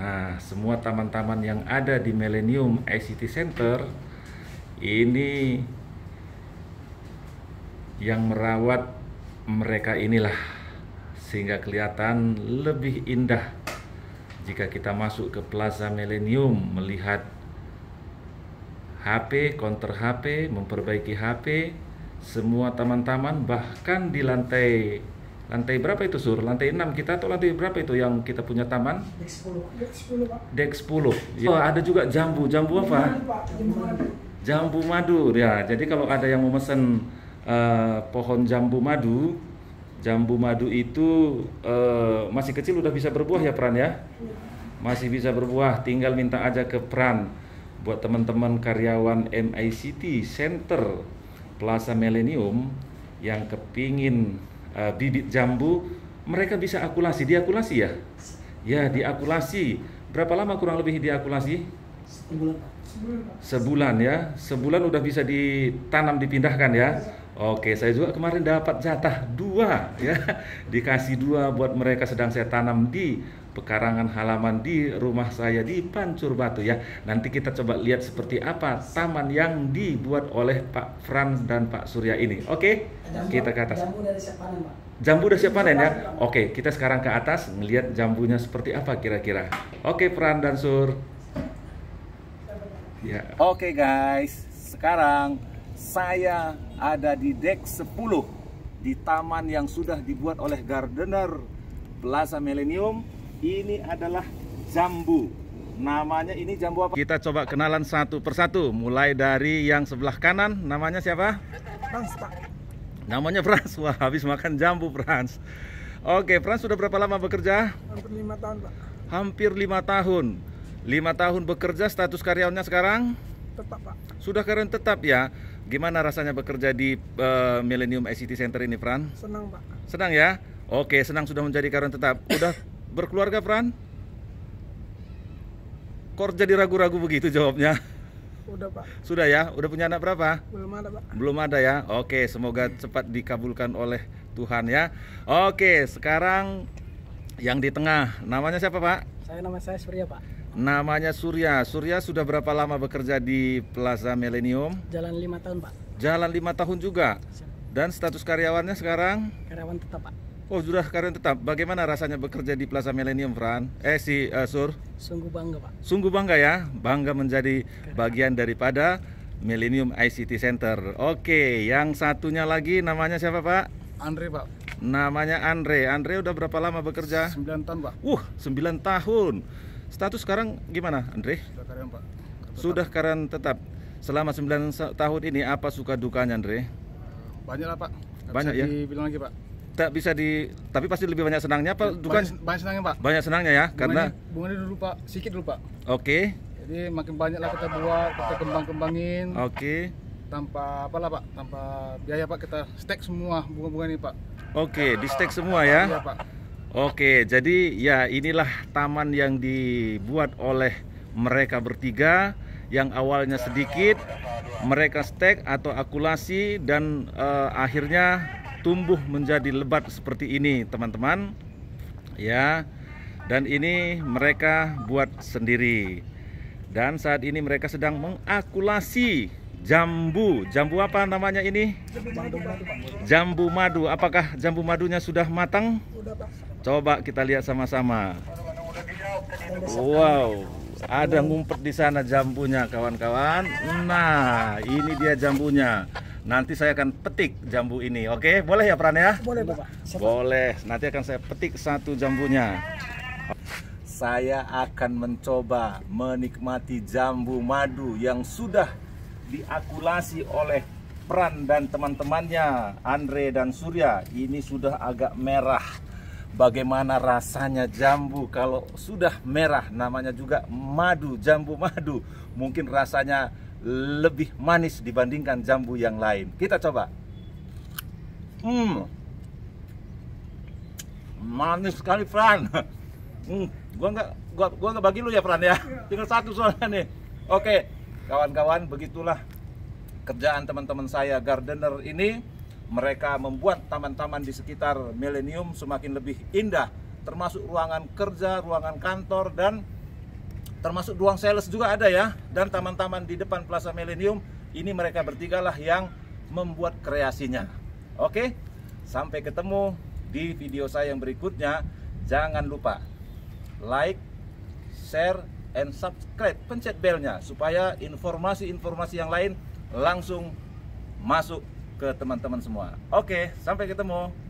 Nah, semua taman-taman yang ada di Millennium ICT Center ini yang merawat mereka inilah sehingga kelihatan lebih indah jika kita masuk ke Plaza Millennium melihat HP, counter HP, memperbaiki HP, semua taman-taman bahkan di lantai Lantai berapa itu Sur? Lantai 6 kita atau lantai berapa itu yang kita punya taman? Dek 10. Dek 10, Pak. Dek 10. Oh, ada juga jambu. Jambu apa? Jambu madu. Jambu madu. Ya, jadi kalau ada yang mau mesen uh, pohon jambu madu, jambu madu itu uh, masih kecil udah bisa berbuah ya Peran ya? Iya. Masih bisa berbuah, tinggal minta aja ke Peran Buat teman-teman karyawan MICT Center Plaza Millennium yang kepingin Eh, bibit jambu, mereka bisa akulasi. Diakulasi ya? Ya, diakulasi. Berapa lama kurang lebih diakulasi? Sebulan. Sebulan ya. Sebulan udah bisa ditanam dipindahkan ya. Oke, saya juga kemarin dapat jatah dua ya, dikasih dua buat mereka sedang saya tanam di pekarangan halaman di rumah saya di Pancur Batu ya. Nanti kita coba lihat seperti apa taman yang dibuat oleh Pak Frans dan Pak Surya ini. Oke, okay? kita ke atas. Jambu dari siap panen, udah siap panen ya. Oke, kita sekarang ke atas melihat jambunya seperti apa kira-kira. Oke, okay, Fran dan Sur. Ya. Oke guys, sekarang saya ada di deck 10 di taman yang sudah dibuat oleh gardener Plaza Millennium ini adalah jambu. Namanya ini jambu apa? Kita coba kenalan satu persatu. Mulai dari yang sebelah kanan, namanya siapa? Frans, Pak. Namanya Frans. Wah, habis makan jambu Frans. Oke, Frans sudah berapa lama bekerja? Hampir lima tahun, Pak. Hampir lima tahun. Lima tahun bekerja, status karyawannya sekarang? Tetap, Pak. Sudah karyawan tetap ya. Gimana rasanya bekerja di uh, Millennium ICT Center ini, Fran? Senang, Pak. Senang ya? Oke, senang sudah menjadi karyawan tetap. Udah Berkeluarga Fran? Korja jadi ragu-ragu begitu jawabnya? Sudah Pak. Sudah ya? Udah punya anak berapa? Belum ada Pak. Belum ada ya? Oke, semoga cepat dikabulkan oleh Tuhan ya. Oke, sekarang yang di tengah, namanya siapa Pak? Saya nama saya Surya Pak. Namanya Surya. Surya sudah berapa lama bekerja di Plaza Millennium? Jalan lima tahun Pak. Jalan lima tahun juga. Dan status karyawannya sekarang? Karyawan tetap Pak. Oh, sudah karyawan tetap. Bagaimana rasanya bekerja di Plaza Millennium, Fran? Eh, si uh, Sur? Sungguh bangga, Pak. Sungguh bangga ya. Bangga menjadi bagian daripada Millennium ICT Center. Oke, yang satunya lagi namanya siapa, Pak? Andre, Pak. Namanya Andre. Andre udah berapa lama bekerja? Sembilan tahun, Pak. Uh, sembilan tahun. Status sekarang gimana, Andre? Sudah karyawan, Pak. Tetap. Sudah karyawan tetap. Selama sembilan tahun ini apa suka dukanya, Andre? Banyak lah, Pak. Gak Banyak ya. Dibilang lagi, Pak tak bisa di tapi pasti lebih banyak senangnya Pak bukan banyak, senangnya Pak banyak senangnya ya bunganya, karena bunganya dulu Pak sedikit dulu Pak oke okay. jadi makin banyak lah kita buat kita kembang-kembangin oke okay. tanpa apalah Pak tanpa biaya Pak kita stek semua bunga-bunga ini Pak oke okay, di stek semua ya iya, Pak oke jadi ya inilah taman yang dibuat oleh mereka bertiga yang awalnya sedikit mereka stek atau akulasi dan uh, akhirnya tumbuh menjadi lebat seperti ini teman-teman ya dan ini mereka buat sendiri dan saat ini mereka sedang mengakulasi jambu jambu apa namanya ini jambu madu apakah jambu madunya sudah matang coba kita lihat sama-sama wow ada ngumpet di sana jambunya kawan-kawan nah ini dia jambunya Nanti saya akan petik jambu ini. Oke, boleh ya Pran ya? Boleh, Bapak. Siapa? Boleh. Nanti akan saya petik satu jambunya. Saya akan mencoba menikmati jambu madu yang sudah diakulasi oleh Pran dan teman-temannya, Andre dan Surya. Ini sudah agak merah. Bagaimana rasanya jambu kalau sudah merah namanya juga madu, jambu madu. Mungkin rasanya lebih manis dibandingkan jambu yang lain. Kita coba. Hmm. Manis sekali Fran. Hmm, gua nggak gua gua nggak bagi lu ya Fran ya. Iya. Tinggal satu soalnya nih. Oke, kawan-kawan begitulah kerjaan teman-teman saya gardener ini mereka membuat taman-taman di sekitar Millennium semakin lebih indah termasuk ruangan kerja, ruangan kantor dan termasuk ruang sales juga ada ya dan taman-taman di depan Plaza Millennium ini mereka bertiga lah yang membuat kreasinya oke sampai ketemu di video saya yang berikutnya jangan lupa like share and subscribe pencet belnya supaya informasi-informasi yang lain langsung masuk ke teman-teman semua oke sampai ketemu